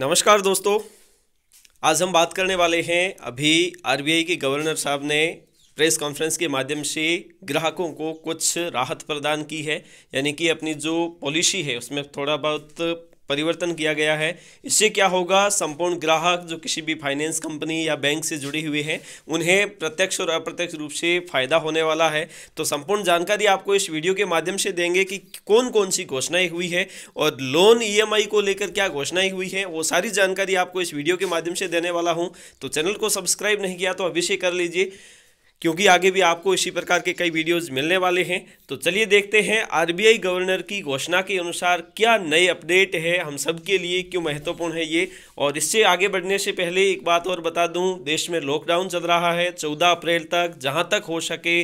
नमस्कार दोस्तों आज हम बात करने वाले हैं अभी आरबीआई के गवर्नर साहब ने प्रेस कॉन्फ्रेंस के माध्यम से ग्राहकों को कुछ राहत प्रदान की है यानी कि अपनी जो पॉलिसी है उसमें थोड़ा बहुत परिवर्तन किया गया है इससे क्या होगा संपूर्ण ग्राहक जो किसी भी फाइनेंस कंपनी या बैंक से जुड़े हुए हैं उन्हें प्रत्यक्ष और अप्रत्यक्ष रूप से फायदा होने वाला है तो संपूर्ण जानकारी आपको इस वीडियो के माध्यम से देंगे कि कौन कौन सी घोषणाएं हुई है और लोन ईएमआई e को लेकर क्या घोषणाएं हुई है वो सारी जानकारी आपको इस वीडियो के माध्यम से देने वाला हूँ तो चैनल को सब्सक्राइब नहीं किया तो अभी से कर लीजिए क्योंकि आगे भी आपको इसी प्रकार के कई वीडियोस मिलने वाले हैं तो चलिए देखते हैं आरबीआई गवर्नर की घोषणा के अनुसार क्या नए अपडेट है हम सब के लिए क्यों महत्वपूर्ण है ये और इससे आगे बढ़ने से पहले एक बात और बता दूं देश में लॉकडाउन चल रहा है चौदह अप्रैल तक जहाँ तक हो सके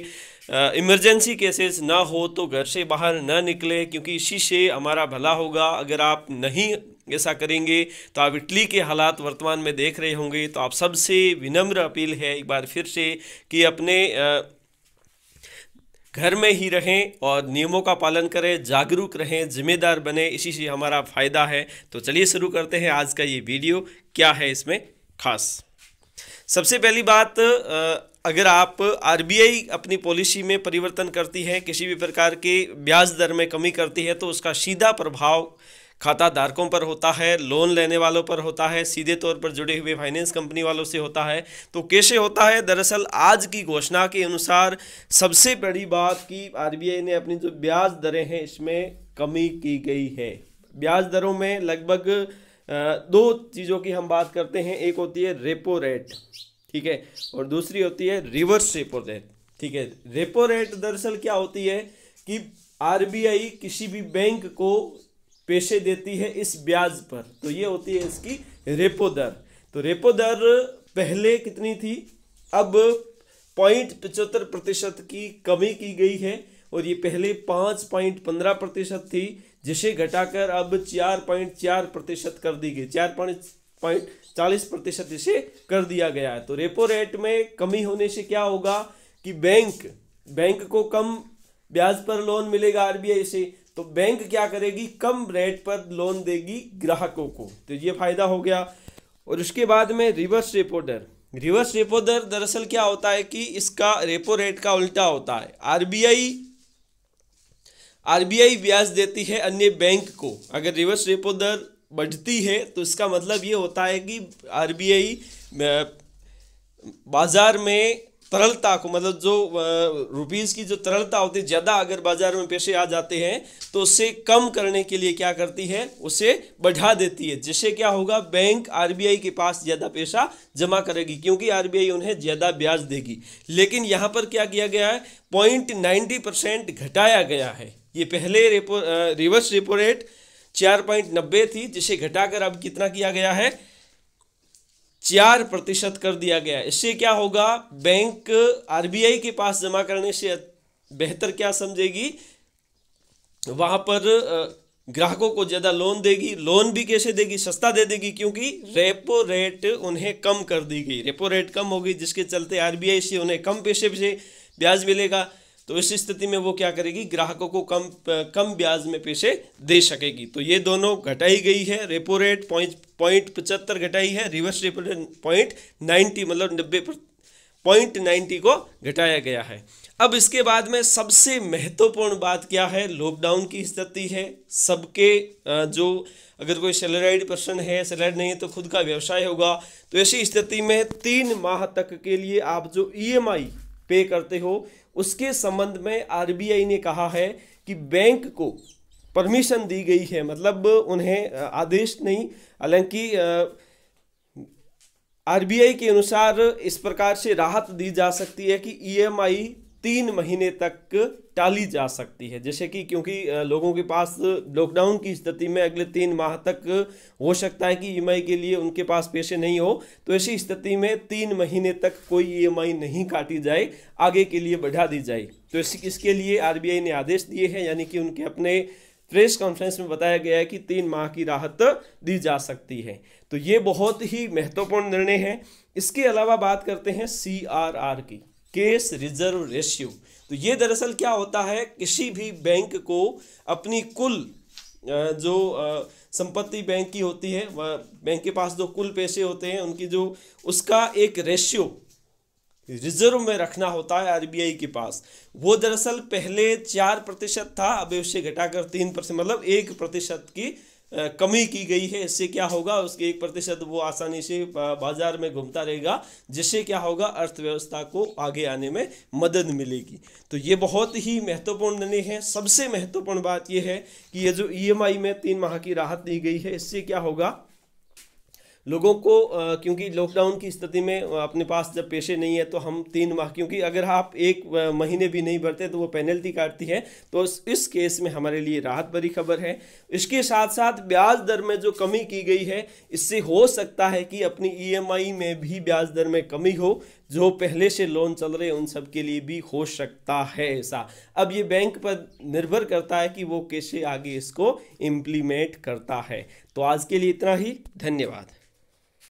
इमरजेंसी केसेस ना हो तो घर से बाहर ना निकले क्योंकि इसी से हमारा भला होगा अगर आप नहीं ऐसा करेंगे तो आप इटली के हालात वर्तमान में देख रहे होंगे तो आप सबसे विनम्र अपील है एक बार फिर से कि अपने आ, घर में ही रहें और नियमों का पालन करें जागरूक रहें जिम्मेदार बने इसी से हमारा फ़ायदा है तो चलिए शुरू करते हैं आज का ये वीडियो क्या है इसमें खास सबसे पहली बात अगर आप आरबीआई अपनी पॉलिसी में परिवर्तन करती है किसी भी प्रकार के ब्याज दर में कमी करती है तो उसका सीधा प्रभाव खाता धारकों पर होता है लोन लेने वालों पर होता है सीधे तौर पर जुड़े हुए फाइनेंस कंपनी वालों से होता है तो कैसे होता है दरअसल आज की घोषणा के अनुसार सबसे बड़ी बात कि आरबीआई ने अपनी जो ब्याज दरें हैं इसमें कमी की गई है ब्याज दरों में लगभग दो चीज़ों की हम बात करते हैं एक होती है रेपो रेट ठीक है और दूसरी होती है रिवर्स रेपो रेट ठीक है रेपो रेट दरअसल क्या होती है कि आरबीआई किसी भी बैंक को पेशे देती है इस ब्याज पर तो ये होती है इसकी रेपो दर तो रेपो दर पहले कितनी थी अब पॉइंट पचहत्तर प्रतिशत की कमी की गई है और ये पहले पाँच पॉइंट पंद्रह प्रतिशत थी जिसे घटाकर अब चार पॉइंट चार प्रतिशत कर दी गई चार पॉइंट पॉइंट चालीस प्रतिशत इसे कर दिया गया है तो रेपो रेट में कमी होने से क्या होगा कि बैंक बैंक को कम ब्याज पर लोन मिलेगा आरबीआई से तो बैंक क्या करेगी कम रेट पर लोन देगी ग्राहकों को तो ये फायदा हो गया और उसके बाद में रिवर्स रेपो दर रिवर्स रेपो दर दरअसल क्या होता है कि इसका रेपो रेट का उल्टा होता है आरबीआई आरबीआई ब्याज देती है अन्य बैंक को अगर रिवर्स रेपो दर बढ़ती है तो इसका मतलब ये होता है कि आरबीआई बाज़ार में तरलता को मतलब जो रुपीज़ की जो तरलता होती है ज़्यादा अगर बाजार में पैसे आ जाते हैं तो उसे कम करने के लिए क्या करती है उसे बढ़ा देती है जिससे क्या होगा बैंक आरबीआई के पास ज़्यादा पैसा जमा करेगी क्योंकि आरबीआई उन्हें ज़्यादा ब्याज देगी लेकिन यहाँ पर क्या किया गया है पॉइंट नाइन्टी परसेंट घटाया गया है ये पहले रेपो रिवर्स रेपो रेट चार पॉइंट नब्बे थी जिसे घटाकर अब कितना किया गया है चार प्रतिशत कर दिया गया इससे क्या होगा बैंक आरबीआई के पास जमा करने से बेहतर क्या समझेगी वहां पर ग्राहकों को ज़्यादा लोन देगी लोन भी कैसे देगी सस्ता दे देगी क्योंकि रेपो रेट उन्हें कम कर दी गई रेपो रेट कम होगी जिसके चलते आरबीआई से उन्हें कम पैसे से ब्याज मिलेगा तो इस स्थिति में वो क्या करेगी ग्राहकों को कम कम ब्याज में पैसे दे सकेगी तो ये दोनों घटाई गई है रेपो रेट पॉइंट पॉइंट पचहत्तर घटाई है reverse repo rate point ninety मतलब नब्बे पॉइंट नाइन्टी को घटाया गया है अब इसके बाद में सबसे महत्वपूर्ण बात क्या है लॉकडाउन की स्थिति है सबके जो अगर कोई सैलराइड पर्सन है सैलराइड नहीं है तो खुद का व्यवसाय होगा तो ऐसी स्थिति में तीन माह तक के लिए आप जो ईएमआई e पे करते हो उसके संबंध में आरबीआई ने कहा है कि बैंक को परमिशन दी गई है मतलब उन्हें आदेश नहीं हालांकि आरबीआई के अनुसार इस प्रकार से राहत दी जा सकती है कि ईएमआई e तीन महीने तक टाली जा सकती है जैसे कि क्योंकि लोगों के पास लॉकडाउन की स्थिति में अगले तीन माह तक हो सकता है कि ई e के लिए उनके पास पैसे नहीं हो तो ऐसी स्थिति में तीन महीने तक कोई ई e नहीं काटी जाए आगे के लिए बढ़ा दी जाए तो इस, इसके लिए आर ने आदेश दिए हैं यानी कि उनके अपने प्रेस कॉन्फ्रेंस में बताया गया है कि तीन माह की राहत दी जा सकती है तो ये बहुत ही महत्वपूर्ण निर्णय है इसके अलावा बात करते हैं सी की केस रिजर्व रेशियो तो ये दरअसल क्या होता है किसी भी बैंक को अपनी कुल जो संपत्ति बैंक की होती है वह बैंक के पास जो कुल पैसे होते हैं उनकी जो उसका एक रेशियो रिजर्व में रखना होता है आरबीआई के पास वो दरअसल पहले चार प्रतिशत था अब उसे घटाकर तीन परसेंट मतलब एक प्रतिशत की कमी की गई है इससे क्या होगा उसके एक प्रतिशत वो आसानी से बाजार में घूमता रहेगा जिससे क्या होगा अर्थव्यवस्था को आगे आने में मदद मिलेगी तो ये बहुत ही महत्वपूर्ण निर्णय है सबसे महत्वपूर्ण बात यह है कि ये जो ई e में तीन माह की राहत दी गई है इससे क्या होगा लोगों को क्योंकि लॉकडाउन की स्थिति में अपने पास जब पेशे नहीं है तो हम तीन माह क्योंकि अगर आप एक महीने भी नहीं भरते तो वो पेनल्टी काटती है तो इस केस में हमारे लिए राहत भरी खबर है इसके साथ साथ ब्याज दर में जो कमी की गई है इससे हो सकता है कि अपनी ईएमआई e में भी ब्याज दर में कमी हो जो पहले से लोन चल रहे उन सब के लिए भी हो सकता है ऐसा अब ये बैंक पर निर्भर करता है कि वो कैसे आगे इसको इम्प्लीमेंट करता है तो आज के लिए इतना ही धन्यवाद